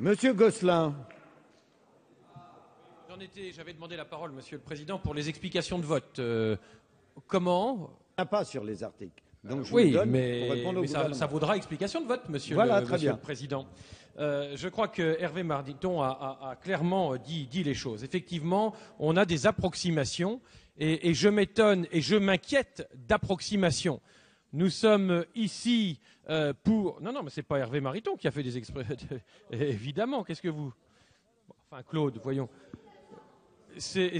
Monsieur Gosselin. J'avais demandé la parole, Monsieur le Président, pour les explications de vote. Euh, comment a Pas sur les articles. Donc je vous donne mais, ça, vaudra explication de vote, Monsieur, le, monsieur le Président. Euh, je crois que Hervé Marditon a, clairement euh, dit, les choses. Effectivement, on a des approximations et je m'étonne et je m'inquiète d'approximations. Nous sommes euh, ici euh, pour. Non, non, mais ce n'est pas Hervé Mariton qui a fait des expressions. Eh, évidemment, qu'est-ce que vous. Enfin, Claude, voyons. C'est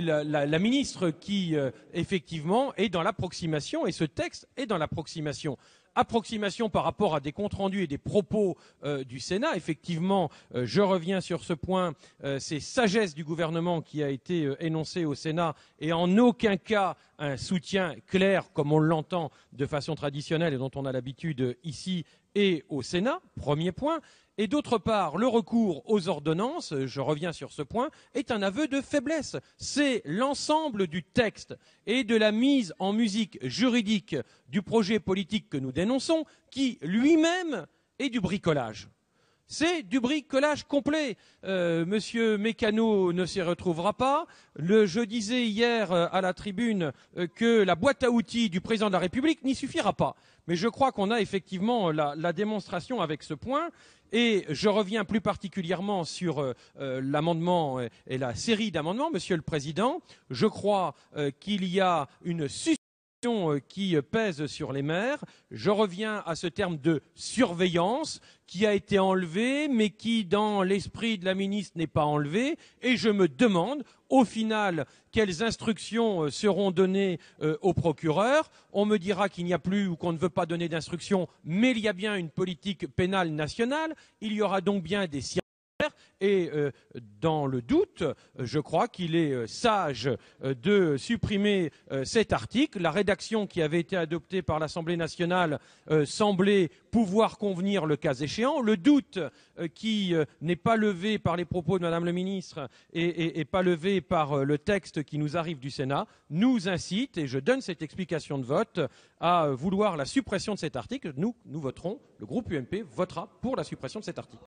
la, ministre qui, euh, effectivement, est dans l'approximation, et ce texte est dans l'approximation approximation par rapport à des comptes rendus et des propos euh, du Sénat. Effectivement, euh, je reviens sur ce point, euh, c'est sagesse du gouvernement qui a été énoncée au Sénat et en aucun cas un soutien clair, comme on l'entend de façon traditionnelle et dont on a l'habitude ici et au Sénat, premier point, et d'autre part, le recours aux ordonnances, je reviens sur ce point, est un aveu de faiblesse. C'est l'ensemble du texte et de la mise en musique juridique du projet politique que nous dénonçons qui, lui-même, est du bricolage. C'est du bricolage complet. Euh, Monsieur Mécano ne s'y retrouvera pas. je disais hier euh, à la tribune euh, que la boîte à outils du président de la République n'y suffira pas. Mais je crois qu'on a effectivement la, démonstration avec ce point. Et je reviens plus particulièrement sur l'amendement et la série d'amendements, Monsieur le Président. Je crois qu'il y a une euh, qui euh, pèse sur les maires. Je reviens à ce terme de surveillance qui a été enlevé, mais qui, dans l'esprit de la ministre, n'est pas enlevé. Et je me demande, au final, quelles instructions euh, seront données au procureur. On me dira qu'il n'y a plus ou qu'on ne veut pas donner d'instructions, mais il y a bien une politique pénale nationale. Il y aura donc bien des et euh, dans le doute, je crois qu'il est euh, sage euh, de supprimer cet article. La rédaction qui avait été adoptée par l'Assemblée nationale semblait pouvoir convenir le cas échéant. Le doute qui n'est pas levé par les propos de Madame le ministre et, et pas levé par le texte qui nous arrive du Sénat nous incite, et je donne cette explication de vote, à vouloir la suppression de cet article. Nous, nous voterons, le groupe UMP votera pour la suppression de cet article.